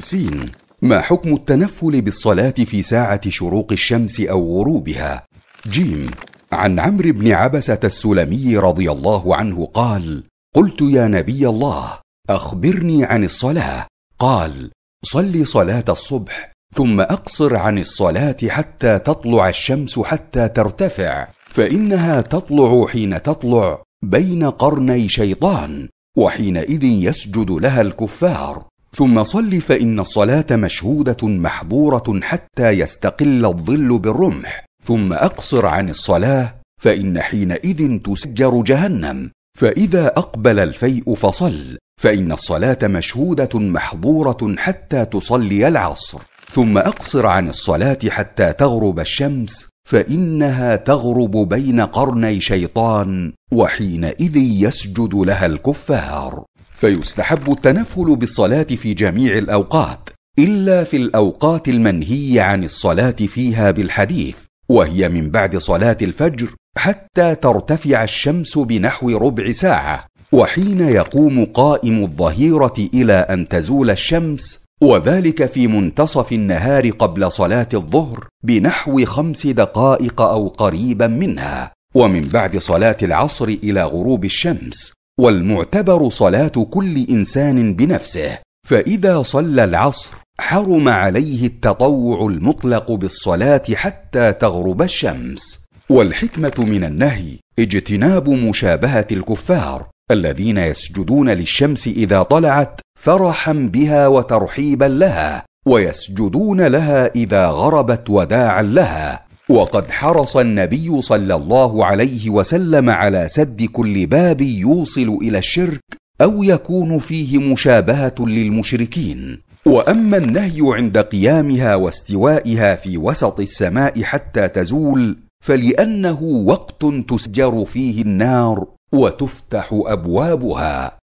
سين ما حكم التنفل بالصلاة في ساعة شروق الشمس أو غروبها جيم عن عمرو بن عبسة السلمي رضي الله عنه قال قلت يا نبي الله أخبرني عن الصلاة قال صل صلاة الصبح ثم أقصر عن الصلاة حتى تطلع الشمس حتى ترتفع فإنها تطلع حين تطلع بين قرني شيطان وحينئذ يسجد لها الكفار ثم صل فان الصلاه مشهوده محظوره حتى يستقل الظل بالرمح ثم اقصر عن الصلاه فان حينئذ تسجر جهنم فاذا اقبل الفيء فصل فان الصلاه مشهوده محظوره حتى تصلي العصر ثم اقصر عن الصلاه حتى تغرب الشمس فانها تغرب بين قرني شيطان وحينئذ يسجد لها الكفار فيستحب التنفل بالصلاه في جميع الاوقات الا في الاوقات المنهي عن الصلاه فيها بالحديث وهي من بعد صلاه الفجر حتى ترتفع الشمس بنحو ربع ساعه وحين يقوم قائم الظهيره الى ان تزول الشمس وذلك في منتصف النهار قبل صلاه الظهر بنحو خمس دقائق او قريبا منها ومن بعد صلاه العصر الى غروب الشمس والمعتبر صلاه كل انسان بنفسه فاذا صلى العصر حرم عليه التطوع المطلق بالصلاه حتى تغرب الشمس والحكمه من النهي اجتناب مشابهه الكفار الذين يسجدون للشمس اذا طلعت فرحا بها وترحيبا لها ويسجدون لها اذا غربت وداعا لها وقد حرص النبي صلى الله عليه وسلم على سد كل باب يوصل الى الشرك او يكون فيه مشابهه للمشركين واما النهي عند قيامها واستوائها في وسط السماء حتى تزول فلانه وقت تسجر فيه النار وتفتح ابوابها